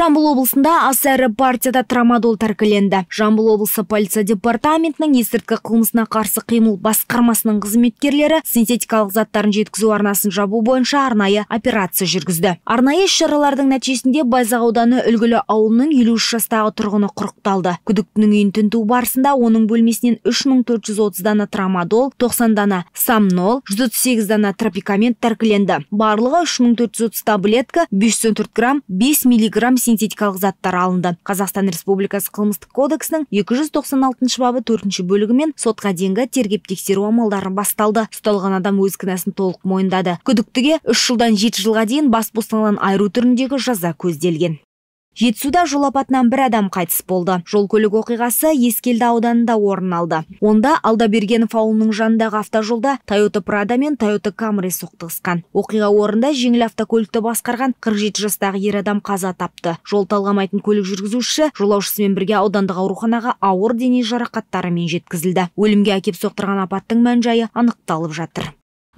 жамбыл облысында аса ірі партияда трамадол тәркіленді жамбыл облысы полиция департаментінің есірткі қылмысына қарсы қимыл басқармасының қызметкерлері синтетикалық заттарын жеткізу арнасын жабу бойынша арнайы операция жүргізді арнайы іс шаралардың нәтижесінде байзақ ауданы үлгілі ауылының елу үш жастағы тұрғыны құрықталды күдіктінің үйін тінту барысында оның бөлмесінен үш мың төрт жүз отыз дана трамадол тоқсан дана самнол жүз отыз сегіз дана тропикамент тәркіленді барлығы үш мың төрт жүз отыз таблетка бес жүз он төрт грамм бес миллиграмм синтетикалық заттар алынды қазақстан республикасы қылмыстық кодексінің 296 бабы 4 бөлігімен сотқа дейінгі тергеп тексеру амалдары басталды ұсталған адам өз кінәсін толық мойындады күдіктіге үш жылдан жеті жылға дейін бас бостандығынан айыру түріндегі жаза көзделген жетісуда жол апатынан бір адам қайтыс болды жол көлік оқиғасы ескелді ауданында орын алды онда алдабергенов ауылының жанындағы автожолда тойота прада мен тойота камри соқтығысқан оқиға орнында жеңіл автокөлікті басқарған 47 жастағы ер адам қаза тапты жол талғамайтын көлік жүргізушісі жолаушысымен бірге аудандық ауруханаға ауыр дене жарақаттарымен жеткізілді өлімге әкеп соқтырған апаттың мән жайы анықталып жатыр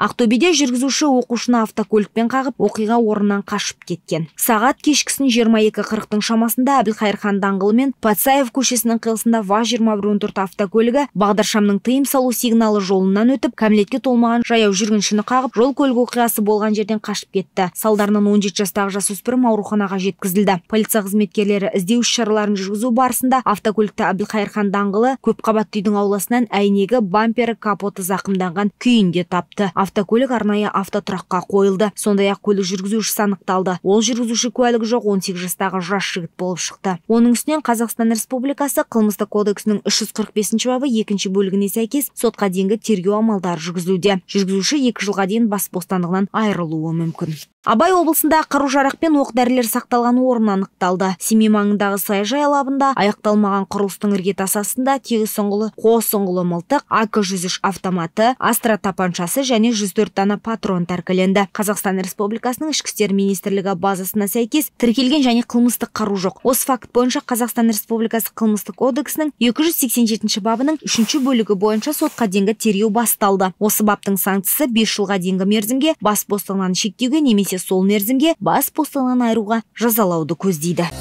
ақтөбеде жүргізуші оқушыны автокөлікпен қағып оқиға орнынан қашып кеткен сағат кешкісін жиырма екі қырықтың шамасында әбілқайыр хан даңғылы мен патсаев көшесінің қиылысында ваз жиырма бір он төрт автокөлігі бағдаршамның тыйым салу сигналы жолынан өтіп кәмелетке толмаған жаяу жүргіншіні қағып жол көлік оқиғасы болған жерден қашып кетті салдарынан он жеті жастағы жасөспірім ауруханаға жеткізілді полиция қызметкерлері іздеу іс шараларын жүргізу барысында автокөлікті әбілқайыр хан даңғылы көпқабатты үйдің ауласынан әйнегі бампері капоты зақымданған күйінде тапты автокөлік арнайы автотұраққа қойылды сондай ақ көлік жүргізушісі анықталды ол жүргізуші куәлігі жоқ сегіз жастағы жас жігіт болып шықты оның үстінен қазақстан республикасы қылмыстық кодексінің үш жүз қырық бесінші бабы екінші бөлігіне сәйкес сотқа дейінгі тергеу амалдары жүргізілуде жүргізуші екі жылға дейін бас бостандығынан айырылуы мүмкін абай облысында қару жарақ пен оқ дәрілер сақталған орын анықталды семей маңындағы саяжай алабында аяқталмаған құрылыстың іргетасы астында тегіс ұңғылы қос ұңғылы мылтық ак жүз үш автоматы астра тапаншасы және мен 104 дана патрон тәркіленді қазақстан республикасының ішкі істер министрлігі базасына сәйкес тіркелген және қылмыстық қару жоқ осы факт бойынша қазақстан республикасы қылмыстық кодексінің 287 бабының үшінші бөлігі бойынша сотқа дейінгі тергеу басталды осы баптың санкциясы 5 жылға дейінгі мерзімге бас бостандығынан шектеуге немесе сол мерзімге бас бостандығынан айыруға жазалауды көздейді